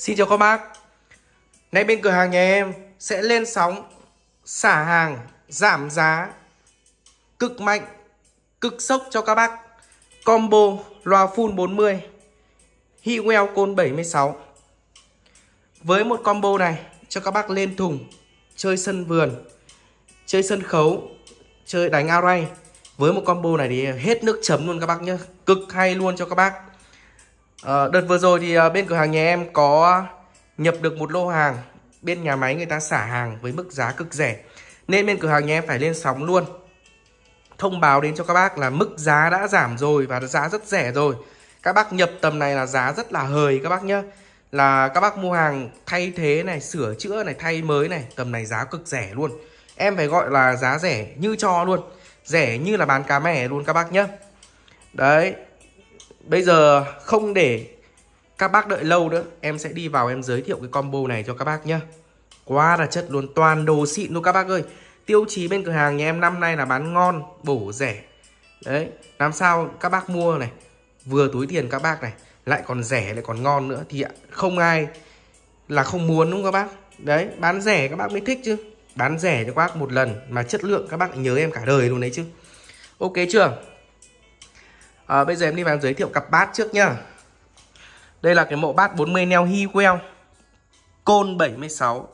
Xin chào các bác Nay bên cửa hàng nhà em sẽ lên sóng xả hàng giảm giá cực mạnh cực sốc cho các bác combo loa full 40 Hewell côn 76 với một combo này cho các bác lên thùng chơi sân vườn chơi sân khấu chơi đánh array với một combo này thì hết nước chấm luôn các bác nhé cực hay luôn cho các bác à, đợt vừa rồi thì ờ, bên cửa hàng nhà em có nhập được một lô hàng bên nhà máy người ta xả hàng với mức giá cực rẻ nên bên cửa hàng nhà em phải lên sóng luôn thông báo đến cho các bác là mức giá đã giảm rồi và giá rất rẻ rồi các bác nhập tầm này là giá rất là hời các bác nhá là các bác mua hàng thay thế này sửa chữa này thay mới này tầm này giá cực rẻ luôn em phải gọi là giá rẻ như cho luôn rẻ như là bán cá mẻ luôn các bác nhá đấy Bây giờ không để các bác đợi lâu nữa Em sẽ đi vào em giới thiệu cái combo này cho các bác nhá Quá là chất luôn Toàn đồ xịn luôn các bác ơi Tiêu chí bên cửa hàng nhà em năm nay là bán ngon Bổ rẻ Đấy Làm sao các bác mua này Vừa túi tiền các bác này Lại còn rẻ lại còn ngon nữa Thì không ai là không muốn đúng không các bác Đấy bán rẻ các bác mới thích chứ Bán rẻ cho các bác một lần Mà chất lượng các bác nhớ em cả đời luôn đấy chứ Ok chưa à, bây giờ em đi vào giới thiệu cặp bát trước nhá đây là cái mẫu bát 40 neo Hewell Côn 76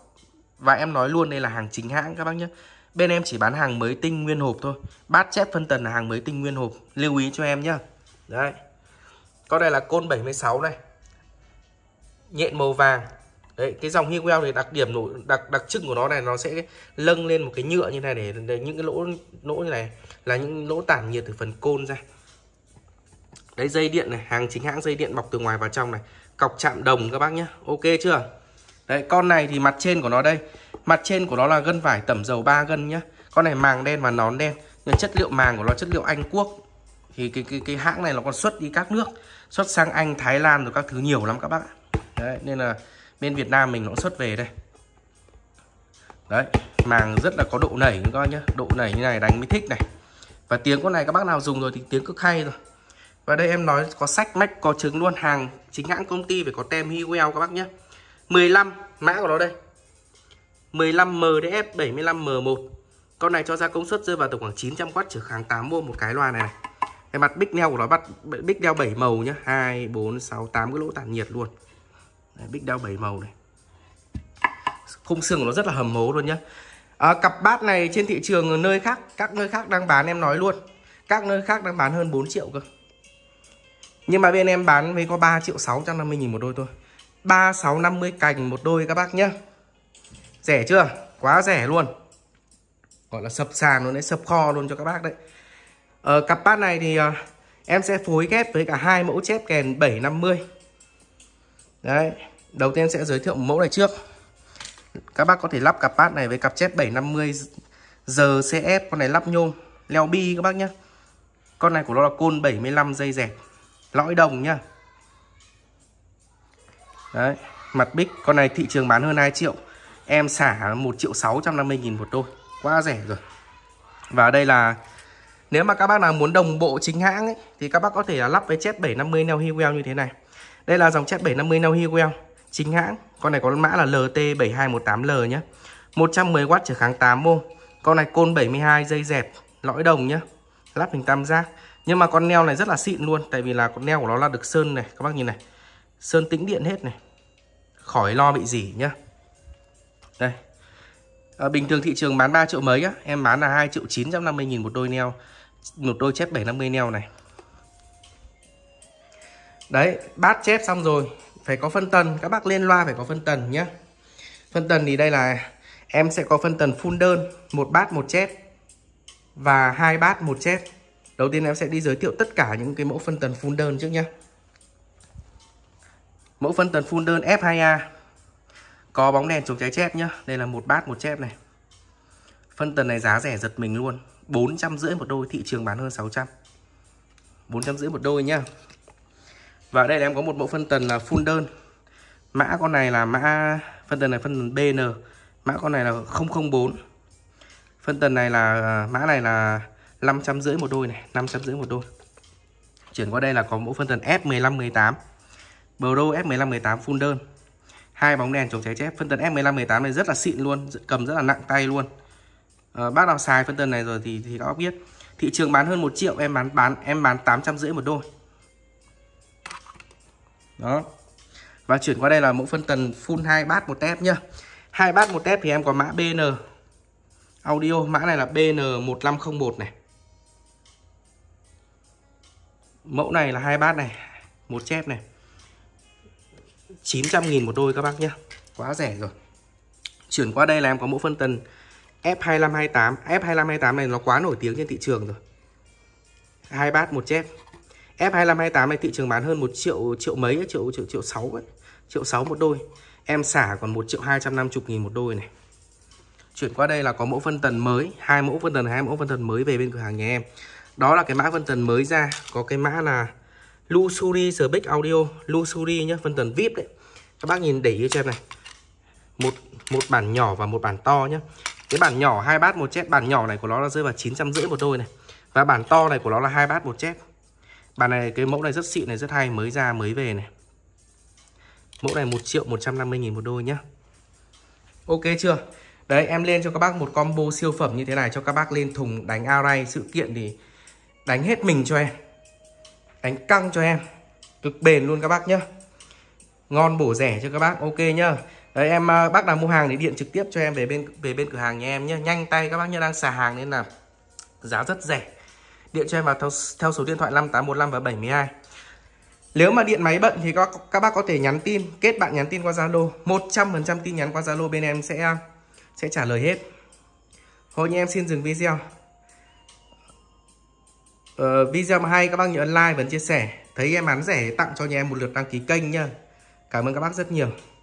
Và em nói luôn đây là hàng chính hãng các bác nhé Bên em chỉ bán hàng mới tinh nguyên hộp thôi Bát chép phân tần là hàng mới tinh nguyên hộp Lưu ý cho em nhá Đấy Con đây là côn 76 này Nhện màu vàng Đấy, cái dòng Hewell thì đặc điểm nổi đặc đặc trưng của nó này nó sẽ lâng lên một cái nhựa như này để, để những cái lỗ lỗ như này là những lỗ tản nhiệt từ phần côn ra. Đấy dây điện này, hàng chính hãng dây điện bọc từ ngoài vào trong này. Cọc chạm đồng các bác nhá. Ok chưa? Đấy, con này thì mặt trên của nó đây. Mặt trên của nó là gân vải tẩm dầu 3 gân nhá. Con này màng đen và nón đen. Nhưng chất liệu màng của nó chất liệu Anh Quốc. Thì cái cái cái hãng này nó còn xuất đi các nước, xuất sang Anh, Thái Lan rồi các thứ nhiều lắm các bác ạ. Đấy, nên là bên Việt Nam mình nó xuất về đây. Đấy, màng rất là có độ nảy các bác nhá. Độ nảy như này đánh mới thích này. Và tiếng con này các bác nào dùng rồi thì tiếng cực hay rồi và đây em nói có sách mách có trứng luôn hàng chính hãng công ty phải có tem Hewell các bác nhé 15 mã của nó đây 15 MDF 75M1 con này cho ra công suất rơi vào tổng khoảng 900W trở kháng 8 mua một cái loa này này cái mặt bích đeo của nó bắt bích đeo 7 màu nhá 2 4 6 8 cái lỗ tản nhiệt luôn Đấy, bích đeo 7 màu này khung xương của nó rất là hầm hố luôn nhá à, cặp bát này trên thị trường nơi khác các nơi khác đang bán em nói luôn các nơi khác đang bán hơn 4 triệu cơ nhưng mà bên em bán với có 3 triệu 650 nghìn một đôi thôi 3650 cành một đôi các bác nhá Rẻ chưa? Quá rẻ luôn Gọi là sập sàn luôn đấy, sập kho luôn cho các bác đấy ờ, Cặp bát này thì ờ, em sẽ phối ghép với cả hai mẫu chép kèn 750 Đấy, đầu tiên sẽ giới thiệu mẫu này trước Các bác có thể lắp cặp bát này với cặp chép 750 giờ CF Con này lắp nhôm, leo bi các bác nhá Con này của nó là côn 75 dây dẹp lõi đồng nhá đấy mặt bích con này thị trường bán hơn 2 triệu em xả 1 triệu 650 nghìn một đôi quá rẻ rồi và đây là nếu mà các bác nào muốn đồng bộ chính hãng ấy, thì các bác có thể là lắp với Jet 750 Neo Hewell như thế này đây là dòng Jet 750 Neo Hewell chính hãng con này có mã là LT7218L nhé 110W trở kháng 8 ohm con này côn 72 dây dẹp lõi đồng nhá lắp hình tam giác nhưng mà con neo này rất là xịn luôn tại vì là con neo của nó là được sơn này các bác nhìn này sơn tĩnh điện hết này khỏi lo bị gì nhá đây à, bình thường thị trường bán 3 triệu mấy á em bán là 2 triệu 950 nghìn một đôi neo một đôi chép 750 neo này đấy bát chép xong rồi phải có phân tần các bác lên loa phải có phân tần nhá phân tần thì đây là em sẽ có phân tần full đơn một bát một chép và hai bát một chép Đầu tiên em sẽ đi giới thiệu tất cả những cái mẫu phân tần full đơn trước nhé. Mẫu phân tần full đơn F2A có bóng đèn chống cháy chép nhá. Đây là một bát một chép này. Phân tần này giá rẻ giật mình luôn. 450 một đôi, thị trường bán hơn 600. 450 một đôi nhá. Và đây là em có một mẫu phân tần là full đơn. Mã con này là mã phân tần này phân tần BN. Mã con này là 004. Phân tần này là à, mã này là năm trăm rưỡi một đôi này năm trăm rưỡi một đôi chuyển qua đây là có mẫu phân tần F1518 Pro F1518 full đơn hai bóng đèn chống cháy chép phân tần F1518 này rất là xịn luôn cầm rất là nặng tay luôn à, bác nào xài phân tần này rồi thì thì đã biết thị trường bán hơn 1 triệu em bán bán em bán tám trăm rưỡi một đôi đó và chuyển qua đây là mẫu phân tần full hai bát một tép nhá hai bát một tép thì em có mã BN audio mã này là BN1501 này mẫu này là hai bát này một chép này 900.000 một đôi các bác nhé quá rẻ rồi chuyển qua đây là em có mẫu phân tần F2528 F2528 này nó quá nổi tiếng trên thị trường rồi hai bát một chép F2528 này thị trường bán hơn một triệu triệu mấy triệu triệu triệu sáu ấy. triệu sáu một đôi em xả còn một triệu hai trăm năm nghìn một đôi này chuyển qua đây là có mẫu phân tần mới hai mẫu phân tần hai mẫu phân tần mới về bên cửa hàng nhà em đó là cái mã phân tần mới ra có cái mã là Luxury Speak Audio Luxury nhá phân tần VIP đấy các bác nhìn để ý cho em này một một bản nhỏ và một bản to nhá cái bản nhỏ hai bát một chép bản nhỏ này của nó là rơi vào chín trăm rưỡi một đôi này và bản to này của nó là hai bát một chép bản này cái mẫu này rất xịn này rất hay mới ra mới về này mẫu này một triệu một trăm năm mươi nghìn một đôi nhá ok chưa đấy em lên cho các bác một combo siêu phẩm như thế này cho các bác lên thùng đánh array sự kiện thì đánh hết mình cho em đánh căng cho em cực bền luôn các bác nhá ngon bổ rẻ cho các bác ok nhá đấy em à, bác nào mua hàng thì điện trực tiếp cho em về bên về bên cửa hàng nhà em nhá nhanh tay các bác nhá đang xả hàng nên là giá rất rẻ điện cho em vào theo, theo số điện thoại 5815 và 72 nếu mà điện máy bận thì các, các bác có thể nhắn tin kết bạn nhắn tin qua Zalo 100% tin nhắn qua Zalo bên em sẽ à, sẽ trả lời hết thôi nha em xin dừng video uh, video mà hay các bác nhớ like và chia sẻ thấy em bán rẻ tặng cho nhà em một lượt đăng ký kênh nha. cảm ơn các bác rất nhiều